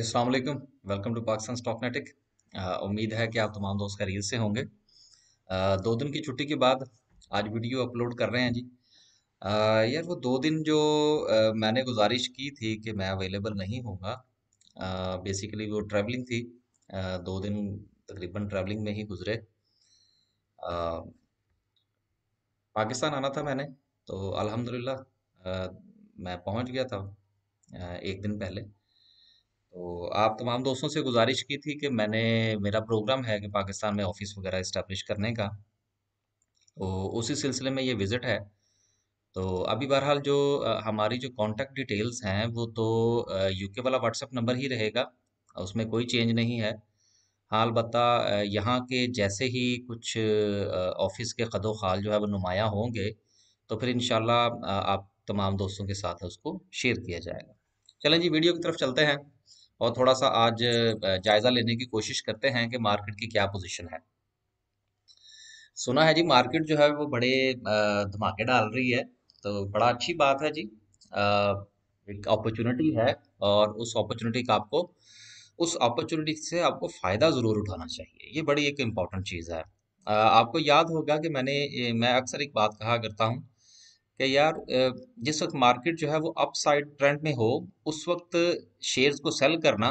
अस्सलाम welcome to Pakistan stock नेटिक उम्मीद है कि आप तमाम दोस्त खरीद से होंगे आ, दो दिन की छुट्टी के बाद आज वीडियो अपलोड कर रहे हैं जी आ, यार वो दो दिन जो आ, मैंने गुजारिश की थी कि मैं अवेलेबल नहीं होगा बेसिकली वो ट्रैवलिंग थी दो दिन तकरीबन ट्रैवलिंग में ही गुजरे पाकिस्तान आना था मैंने तो अलहमदिल्ला मैं पहुंच गया था एक दिन पहले तो आप तमाम दोस्तों से गुजारिश की थी कि मैंने मेरा प्रोग्राम है कि पाकिस्तान में ऑफिस वगैरह इस्टेब्लिश करने का तो उसी सिलसिले में ये विज़िट है तो अभी बहरहाल जो हमारी जो कांटेक्ट डिटेल्स हैं वो तो यूके वाला व्हाट्सएप नंबर ही रहेगा उसमें कोई चेंज नहीं है हाँ अलबत् यहाँ के जैसे ही कुछ ऑफिस के खदो खाल जो है वो नुमाया होंगे तो फिर इन आप तमाम दोस्तों के साथ उसको शेयर किया जाएगा चलें जी वीडियो की तरफ चलते हैं और थोड़ा सा आज जायज़ा लेने की कोशिश करते हैं कि मार्केट की क्या पोजीशन है सुना है जी मार्केट जो है वो बड़े धमाके डाल रही है तो बड़ा अच्छी बात है जी एक अपॉर्चुनिटी है और उस अपॉर्चुनिटी का आपको उस अपॉर्चुनिटी से आपको फ़ायदा ज़रूर उठाना चाहिए ये बड़ी एक इम्पॉर्टेंट चीज़ है आपको याद होगा कि मैंने मैं अक्सर एक बात कहा करता हूँ कि यार जिस वक्त मार्केट जो है वो अप साइड ट्रेंड में हो उस वक्त शेयर्स को सेल करना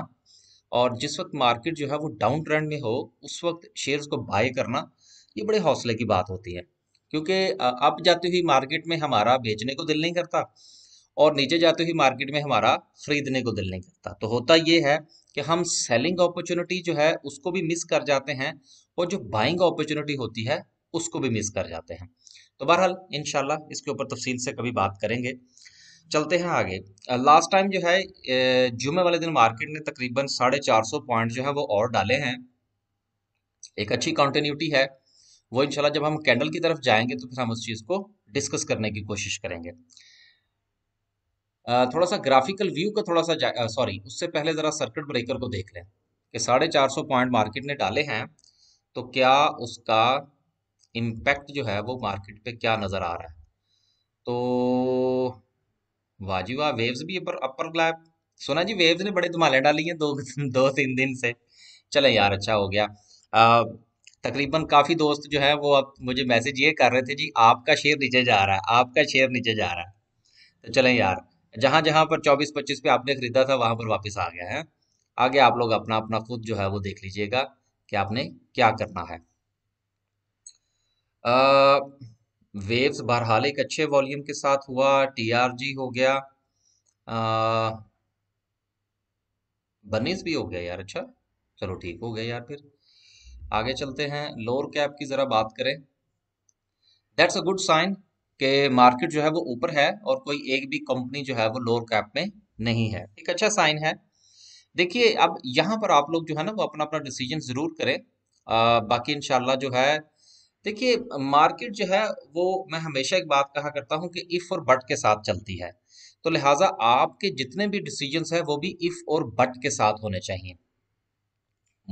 और जिस वक्त मार्केट जो है वो डाउन ट्रेंड में हो उस वक्त शेयर्स को बाय करना ये बड़े हौसले की बात होती है क्योंकि अप जाती हुई मार्केट में हमारा बेचने को दिल नहीं करता और नीचे जाते हुई मार्केट में हमारा खरीदने को दिल नहीं करता तो होता ये है कि हम सेलिंग अपॉर्चुनिटी जो है उसको भी मिस कर जाते हैं और जो बाइंग अपॉर्चुनिटी होती है उसको भी मिस कर जाते हैं तो बहरहाल इन इसके ऊपर तफसील से कभी बात करेंगे चलते हैं आगे लास्ट टाइम जो है जुमे वाले दिन मार्केट ने तकरीबन साढ़े चार सौ पॉइंट जो है वो और डाले हैं एक अच्छी कंटिन्यूटी है वो इनशाला जब हम कैंडल की तरफ जाएंगे तो फिर हम उस चीज़ को डिस्कस करने की कोशिश करेंगे थोड़ा सा ग्राफिकल व्यू का थोड़ा सा सॉरी उससे पहले ज़रा सर्किट ब्रेकर को देख लें कि साढ़े चार सौ पॉइंट मार्केट ने डाले हैं तो क्या उसका इम्पैक्ट जो है वो मार्केट पे क्या नज़र आ रहा है तो वाजिवा वेव्स भी अपर अपर ग्लैप सुना जी वेव्स ने बड़े धमाले डाली हैं दो दो तीन दिन से चले यार अच्छा हो गया तकरीबन काफ़ी दोस्त जो है वो अब मुझे मैसेज ये कर रहे थे जी आपका शेयर नीचे जा रहा है आपका शेयर नीचे जा रहा है तो चलें यार जहाँ जहाँ पर चौबीस पच्चीस पे आपने ख़रीदा था वहाँ पर वापस आ गया है आगे आप लोग अपना अपना खुद जो है वो देख लीजिएगा कि आपने क्या करना है वेव्स बहरहाल एक अच्छे वॉल्यूम के साथ हुआ टीआरजी हो गया बनीस भी हो गया यार अच्छा चलो ठीक हो गया यार फिर आगे चलते हैं लोअर कैप की ज़रा बात करें दैट्स अ गुड साइन के मार्केट जो है वो ऊपर है और कोई एक भी कंपनी जो है वो लोअर कैप में नहीं है एक अच्छा साइन है देखिए अब यहाँ पर आप लोग जो है ना वो अपना अपना डिसीजन ज़रूर करें आ, बाकी इनशाला जो है देखिए मार्केट जो है वो मैं हमेशा एक बात कहा करता हूँ कि इफ़ और बट के साथ चलती है तो लिहाजा आपके जितने भी डिसीजंस हैं वो भी इफ़ और बट के साथ होने चाहिए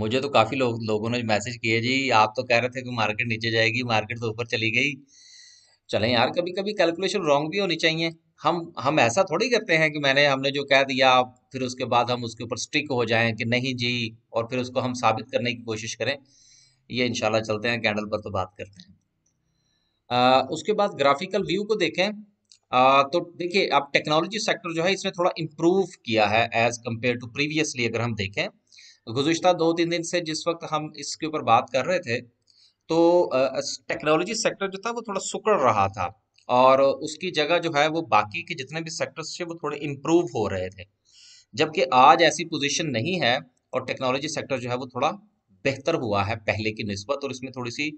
मुझे तो काफ़ी लोग लोगों ने मैसेज किए जी आप तो कह रहे थे कि मार्केट नीचे जाएगी मार्केट तो ऊपर चली गई चलें यार कभी कभी कैलकुलेशन रॉन्ग भी होनी चाहिए हम हम ऐसा थोड़ी करते हैं कि मैंने हमने जो कह दिया फिर उसके बाद हम उसके ऊपर स्ट्रिक हो जाएं कि नहीं जी और फिर उसको हम साबित करने की कोशिश करें ये इनशाला चलते हैं कैंडल पर तो बात करते हैं आ, उसके बाद ग्राफिकल व्यू को देखें आ, तो देखिए अब टेक्नोलॉजी सेक्टर जो है इसने थोड़ा इम्प्रूव किया है एज कम्पेयर टू प्रीवियसली अगर हम देखें गुजशत दो तीन दिन से जिस वक्त हम इसके ऊपर बात कर रहे थे तो टेक्नोलॉजी सेक्टर जो था वो थोड़ा सुकड़ रहा था और उसकी जगह जो है वो बाकी के जितने भी सेक्टर्स थे वो थोड़े इम्प्रूव हो रहे थे जबकि आज ऐसी पोजीशन नहीं है और टेक्नोलॉजी सेक्टर जो है वो थोड़ा बेहतर हुआ है पहले की नस्बत और इसमें थोड़ी सी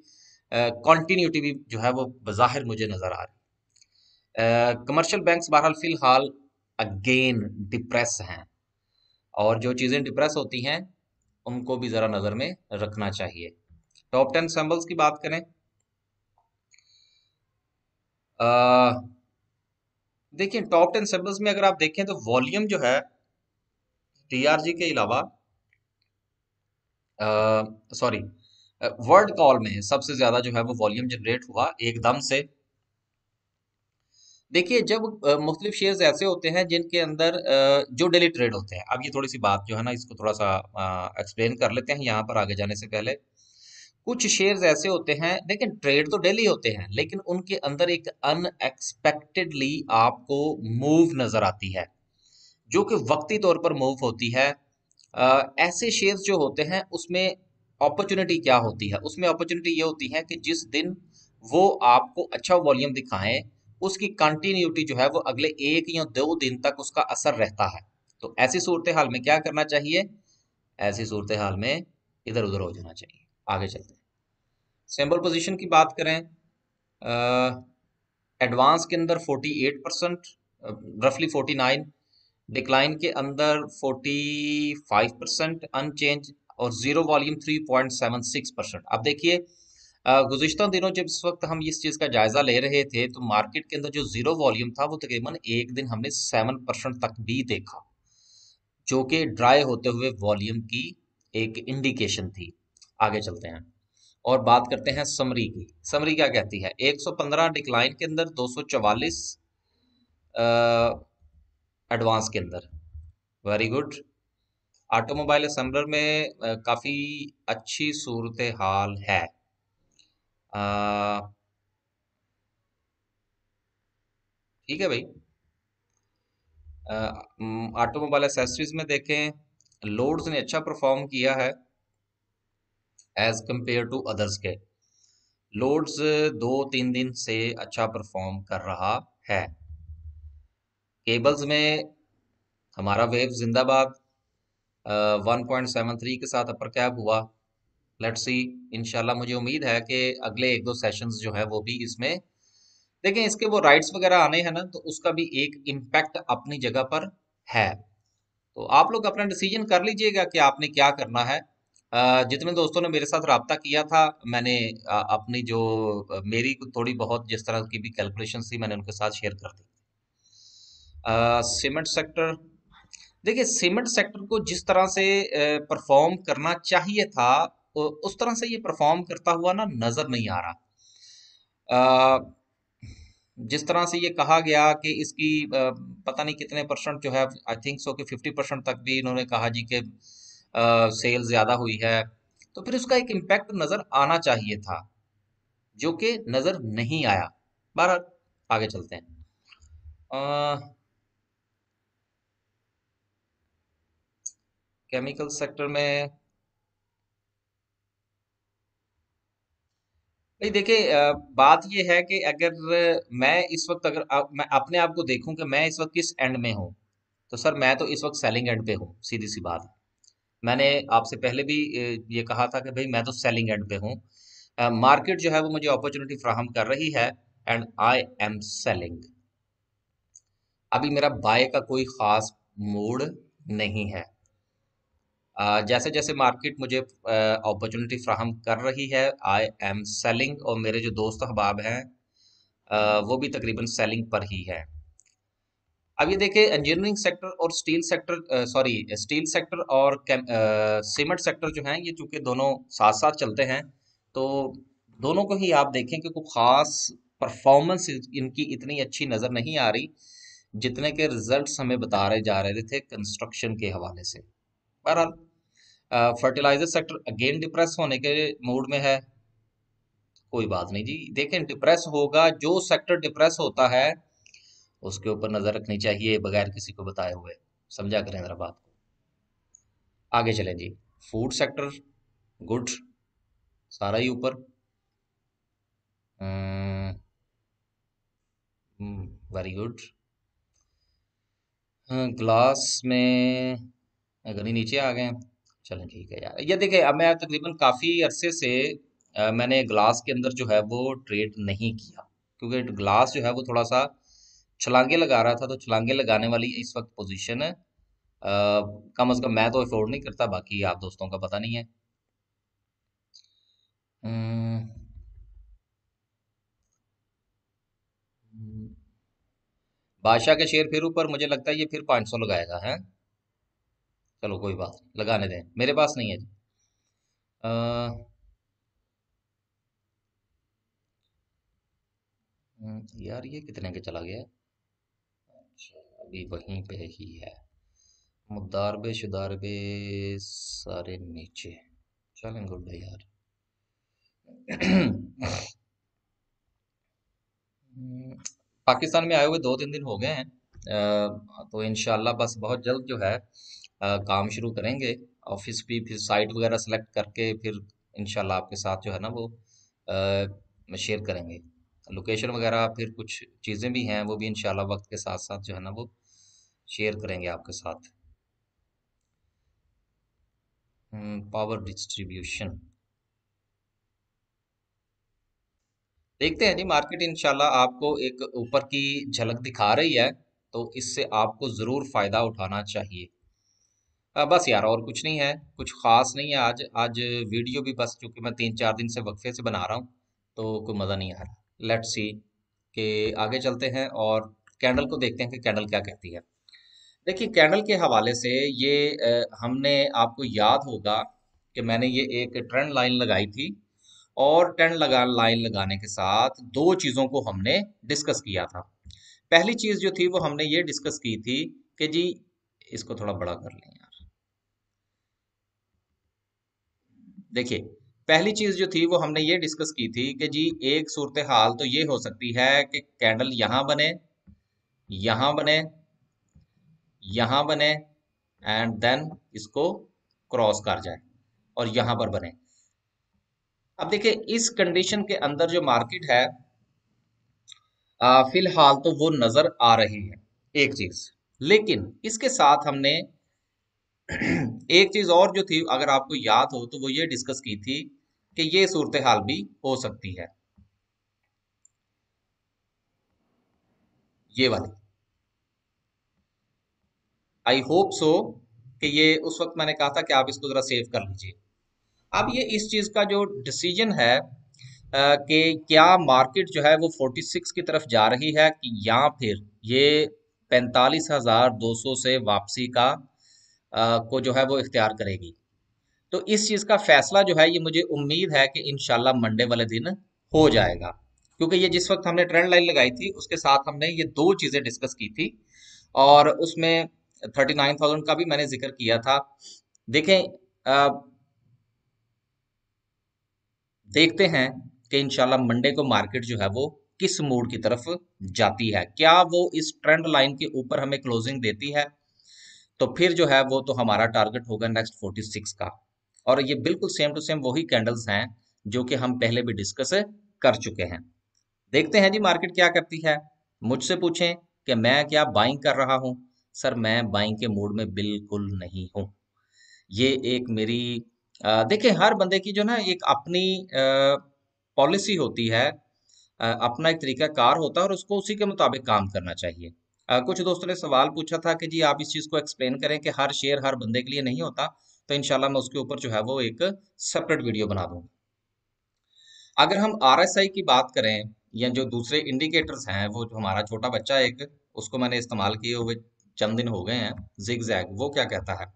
कॉन्टीन्यूटी भी जो है वो बाहिर मुझे नज़र आ रही कमर्शियल बैंक्स बहरहाल फ़िलहाल अगेन डिप्रेस हैं और जो चीज़ें डिप्रेस होती हैं उनको भी ज़रा नज़र में रखना चाहिए टॉप टेन सैम्बल्स की बात करें देखिए टॉप टेन सैम्बल्स में अगर आप देखें तो वॉल्यूम जो है टीआरजी के अलावा सॉरी वर्ड कॉल में सबसे ज्यादा जो है वो वॉल्यूम जनरेट हुआ एकदम से देखिए जब मुख्तलिफ शेयर्स ऐसे होते हैं जिनके अंदर जो डेली ट्रेड होते हैं अब ये थोड़ी सी बात जो है ना इसको थोड़ा सा एक्सप्लेन कर लेते हैं यहाँ पर आगे जाने से पहले कुछ शेयर्स ऐसे होते हैं लेकिन ट्रेड तो डेली होते हैं लेकिन उनके अंदर एक अनएक्सपेक्टेडली आपको मूव नजर आती है जो कि वक्ती तौर पर मूव होती है ऐसे शेयर्स जो होते हैं उसमें अपॉर्चुनिटी क्या होती है उसमें अपॉर्चुनिटी ये होती है कि जिस दिन वो आपको अच्छा वॉल्यूम दिखाएं उसकी कंटिन्यूटी जो है वो अगले एक या दो दिन तक उसका असर रहता है तो ऐसी सूरत हाल में क्या करना चाहिए ऐसी सूरत हाल में इधर उधर हो जाना चाहिए आगे चलते हैं सिंबल पोजिशन की बात करें एडवांस के अंदर फोर्टी एट परसेंट रफली फोर्टी नाइन डिक्लाइन के अंदर 45 परसेंट अनचेंज और जीरो वॉल्यूम 3.76 परसेंट अब देखिए गुजशत दिनों जब इस वक्त हम इस चीज़ का जायज़ा ले रहे थे तो मार्केट के अंदर जो ज़ीरो वॉल्यूम था वो तकरीबन एक दिन हमने सेवन परसेंट तक भी देखा जो कि ड्राई होते हुए वॉल्यूम की एक इंडिकेशन थी आगे चलते हैं और बात करते हैं समरी की समरी क्या कहती है 115 डिक्लाइन के अंदर 244 एडवांस के अंदर वेरी गुड ऑटोमोबाइल असम्बलर में काफ़ी अच्छी सूरत हाल है ठीक है भाई ऑटोमोबाइल एसेसरीज में देखें लोड्स ने अच्छा परफॉर्म किया है एज कंपेयर टू अदर्स के लोड्स दो तीन दिन से अच्छा परफॉर्म कर रहा है केबल्स में हमारा वेव जिंदाबाद वन पॉइंट सेवन थ्री के साथ अपर कैब हुआ लेट सी इनशाला मुझे उम्मीद है कि अगले एक दो सेशंस जो है वो भी इसमें देखें इसके वो राइट्स वगैरह आने हैं ना तो उसका भी एक इम्पैक्ट अपनी जगह पर है तो आप लोग अपना डिसीजन कर लीजिएगा कि आपने क्या करना है जितने दोस्तों ने मेरे साथ रबता किया था मैंने अपनी जो मेरी थोड़ी बहुत जिस तरह की भी कैलकुलेशन थी मैंने उनके साथ शेयर कर दी सीमेंट सेक्टर देखिए सीमेंट सेक्टर को जिस तरह से परफॉर्म करना चाहिए था उस तरह से ये परफॉर्म करता हुआ ना नज़र नहीं आ रहा जिस तरह से ये कहा गया कि इसकी पता नहीं कितने परसेंट जो है आई थिंक सो कि फिफ्टी परसेंट तक भी इन्होंने कहा जी कि सेल ज़्यादा हुई है तो फिर उसका एक इम्पैक्ट नज़र आना चाहिए था जो कि नज़र नहीं आया बारह आगे चलते हैं आ, केमिकल सेक्टर में भाई देखिए बात यह है कि अगर मैं इस वक्त अगर आ, मैं अपने आप को देखूं कि मैं इस वक्त किस एंड में हूं तो सर मैं तो इस वक्त सेलिंग एंड पे हूं सीधी सी बात मैंने आपसे पहले भी ये कहा था कि भाई मैं तो सेलिंग एंड पे हूं मार्केट जो है वो मुझे अपॉर्चुनिटी फ्राहम कर रही है एंड आई एम सेलिंग अभी मेरा बाय का कोई खास मूड नहीं है जैसे जैसे मार्केट मुझे अपॉर्चुनिटी फ्राहम कर रही है आई एम सेलिंग और मेरे जो दोस्त अहबाब हैं वो भी तकरीबन सेलिंग पर ही है अब ये देखिए इंजीनियरिंग सेक्टर और steel sector sorry steel sector और सीमेंट सेक्टर जो हैं ये चूंकि दोनों साथ साथ चलते हैं तो दोनों को ही आप देखें कि कोई ख़ास परफॉर्मेंस इनकी इतनी अच्छी नज़र नहीं आ रही जितने के रिजल्ट्स हमें बता रहे जा रहे थे कंस्ट्रक्शन के हवाले से बहरहाल फर्टिलाइजर सेक्टर अगेन डिप्रेस होने के मूड में है कोई बात नहीं जी देखें डिप्रेस होगा जो सेक्टर डिप्रेस होता है उसके ऊपर नजर रखनी चाहिए बगैर किसी को बताए हुए समझा करें जरा बात को आगे चलें जी फूड सेक्टर गुड सारा ही ऊपर वेरी गुड ग्लास में गली नीचे आ गए चलो ठीक है यार ये देखिए अब मैं तकरीबन काफ़ी अरसे से आ, मैंने ग्लास के अंदर जो है वो ट्रेड नहीं किया क्योंकि ग्लास जो है वो थोड़ा सा छलांगे लगा रहा था तो छलांगे लगाने वाली इस वक्त पोजीशन है आ, कम अज कम मैं तो अफोर्ड नहीं करता बाकी आप दोस्तों का पता नहीं है हम्म। बादशाह के शेयर फिर ऊपर मुझे लगता है ये फिर 500 लगाएगा है चलो कोई बात लगाने दें मेरे पास नहीं है जी हम्म, यार ये कितने के चला गया अच्छा, अभी वहीं पे ही है मुदारबे शुदारबे सारे नीचे चलें गुड है यार पाकिस्तान में आए हुए दो तीन दिन हो गए हैं तो इनशाला बस बहुत जल्द जो है काम शुरू करेंगे ऑफिस भी फिर साइट वगैरह सेलेक्ट करके फिर इनशाला आपके साथ जो है ना वो आ, शेयर करेंगे लोकेशन वगैरह फिर कुछ चीज़ें भी हैं वो भी इनशाला वक्त के साथ साथ जो है ना वो शेयर करेंगे आपके साथ पावर हम्म, डिस्ट्रीब्यूशन देखते हैं जी मार्केट इनशाला आपको एक ऊपर की झलक दिखा रही है तो इससे आपको ज़रूर फ़ायदा उठाना चाहिए बस यार और कुछ नहीं है कुछ ख़ास नहीं है आज आज वीडियो भी बस चूँकि मैं तीन चार दिन से वक्फे से बना रहा हूँ तो कोई मज़ा नहीं आ रहा लेट्स सी के आगे चलते हैं और कैंडल को देखते हैं कि कैंडल क्या कहती है देखिए कैंडल के हवाले से ये हमने आपको याद होगा कि मैंने ये एक ट्रेंड लाइन लगाई थी और ट्रेंड लगा लाइन लगाने के साथ दो चीज़ों को हमने डिस्कस किया था पहली चीज़ जो थी वो हमने ये डिस्कस की थी कि जी इसको थोड़ा बड़ा कर लें देखिए पहली चीज जो थी वो हमने ये डिस्कस की थी कि जी एक सूरत हाल तो ये हो सकती है कि कैंडल यहां बने यहां बने यहां बने एंड देन इसको क्रॉस कर जाए और यहां पर बने अब देखिए इस कंडीशन के अंदर जो मार्केट है फिलहाल तो वो नजर आ रही है एक चीज लेकिन इसके साथ हमने एक चीज और जो थी अगर आपको याद हो तो वो ये डिस्कस की थी कि ये सूरत हाल भी हो सकती है ये वाली आई होप सो कि ये उस वक्त मैंने कहा था कि आप इसको जरा सेव कर लीजिए अब ये इस चीज का जो डिसीजन है कि क्या मार्केट जो है वो 46 की तरफ जा रही है कि या फिर ये पैंतालीस हजार दो सौ से वापसी का को जो है वो इख्तियार करेगी तो इस चीज़ का फैसला जो है ये मुझे उम्मीद है कि इन मंडे वाले दिन हो जाएगा क्योंकि ये जिस वक्त हमने ट्रेंड लाइन लगाई थी उसके साथ हमने ये दो चीज़ें डिस्कस की थी और उसमें थर्टी नाइन थाउजेंड का भी मैंने जिक्र किया था देखें आ, देखते हैं कि इंशाल्लाह मंडे को मार्केट जो है वो किस मूड की तरफ जाती है क्या वो इस ट्रेंड लाइन के ऊपर हमें क्लोजिंग देती है तो फिर जो है वो तो हमारा टारगेट होगा नेक्स्ट 46 का और ये बिल्कुल सेम टू सेम वही कैंडल्स हैं जो कि हम पहले भी डिस्कस कर चुके हैं देखते हैं जी मार्केट क्या करती है मुझसे पूछें कि मैं क्या बाइंग कर रहा हूं सर मैं बाइंग के मूड में बिल्कुल नहीं हूं ये एक मेरी देखिए हर बंदे की जो ना एक अपनी पॉलिसी होती है अपना एक तरीका कार होता है और उसको उसी के मुताबिक काम करना चाहिए आ, कुछ दोस्तों ने सवाल पूछा था कि जी आप इस चीज़ को एक्सप्लेन करें कि हर शेयर हर बंदे के लिए नहीं होता तो इनशाला मैं उसके ऊपर जो है वो एक सेपरेट वीडियो बना दूंगा अगर हम आर की बात करें या जो दूसरे इंडिकेटर्स हैं वो जो हमारा छोटा बच्चा एक उसको मैंने इस्तेमाल किए हुए चंद दिन हो गए हैं जिग जैग वो क्या कहता है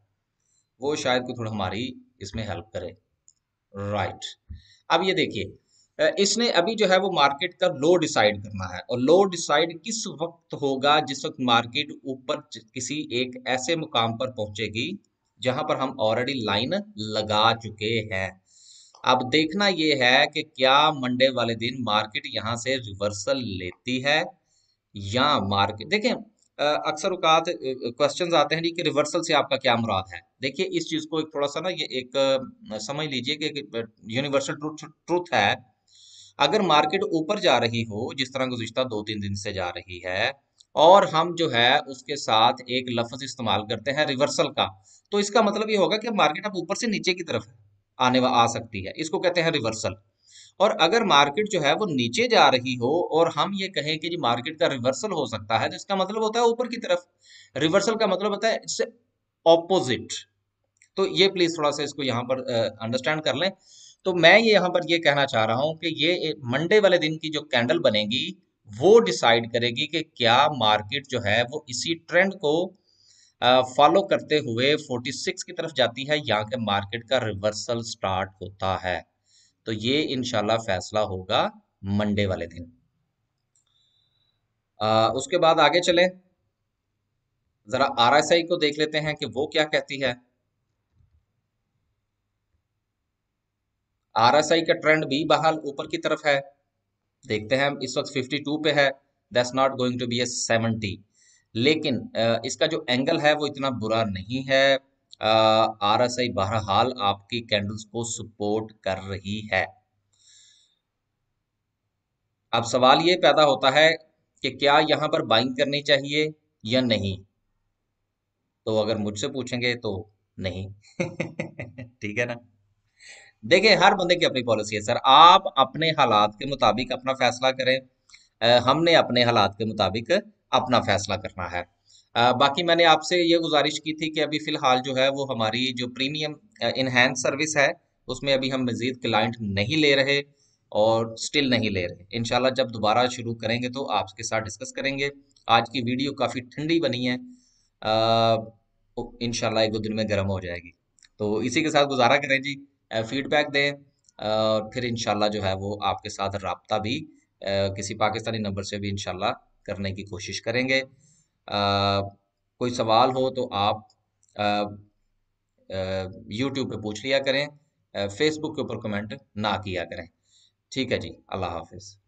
वो शायद को थोड़ा हमारी इसमें हेल्प करे राइट अब ये देखिए इसने अभी जो है वो मार्केट का लो डिसाइड करना है और लो डिसाइड किस वक्त होगा जिस वक्त मार्केट ऊपर किसी एक ऐसे मुकाम पर पहुंचेगी जहां पर हम ऑलरेडी लाइन लगा चुके हैं अब देखना ये है कि क्या मंडे वाले दिन मार्केट यहाँ से रिवर्सल लेती है या मार्केट देखें अक्सर उकात क्वेश्चंस आते हैं कि रिवर्सल से आपका क्या मुराद है देखिए इस चीज़ को एक थोड़ा सा ना ये एक समझ लीजिए कि यूनिवर्सल ट्रूथ ट्रूथ है अगर मार्केट ऊपर जा रही हो जिस तरह गुजशत दो तीन दिन से जा रही है और हम जो है उसके साथ एक लफ्ज इस्तेमाल करते हैं रिवर्सल का तो इसका मतलब ये होगा कि मार्केट अब ऊपर से नीचे की तरफ आने आ सकती है इसको कहते हैं रिवर्सल और अगर मार्केट जो है वो नीचे जा रही हो और हम ये कहें कि जी मार्केट का रिवर्सल हो सकता है तो इसका मतलब होता है ऊपर की तरफ रिवर्सल का मतलब होता है इससे ऑपोजिट तो ये प्लीज थोड़ा सा इसको यहाँ पर अंडरस्टैंड कर लें तो मैं ये यहाँ पर ये कहना चाह रहा हूँ कि ये मंडे वाले दिन की जो कैंडल बनेगी वो डिसाइड करेगी कि क्या मार्केट जो है वो इसी ट्रेंड को फॉलो करते हुए 46 की तरफ जाती है या कि मार्केट का रिवर्सल स्टार्ट होता है तो ये इनशाला फैसला होगा मंडे वाले दिन आ, उसके बाद आगे चले जरा आरएसआई को देख लेते हैं कि वो क्या कहती है आरएसआई का ट्रेंड भी बहाल ऊपर की तरफ है देखते हैं इस वक्त 52 पे है that's not going to be a seventy लेकिन इसका जो एंगल है वो इतना बुरा नहीं है आर एस आई बहरहाल आपकी कैंडल्स को सपोर्ट कर रही है अब सवाल ये पैदा होता है कि क्या यहां पर बाइंग करनी चाहिए या नहीं तो अगर मुझसे पूछेंगे तो नहीं ठीक है ना देखिए हर बंदे की अपनी पॉलिसी है सर आप अपने हालात के मुताबिक अपना फैसला करें आ, हमने अपने हालात के मुताबिक अपना फैसला करना है आ, बाकी मैंने आपसे ये गुजारिश की थी कि अभी फ़िलहाल जो है वो हमारी जो प्रीमियम इनहेंस सर्विस है उसमें अभी हम मज़ीद क्लाइंट नहीं ले रहे और स्टिल नहीं ले रहे इन जब दोबारा शुरू करेंगे तो आपके साथ डिस्कस करेंगे आज की वीडियो काफ़ी ठंडी बनी है इन एक दो दिन में गर्म हो जाएगी तो इसी के साथ गुजारा करें जी फीडबैक दें और फिर इनशाला जो है वो आपके साथ रबता भी किसी पाकिस्तानी नंबर से भी इन करने की कोशिश करेंगे कोई सवाल हो तो आप यूट्यूब पे पूछ लिया करें फेसबुक के ऊपर कमेंट ना किया करें ठीक है जी अल्लाह हाफिज़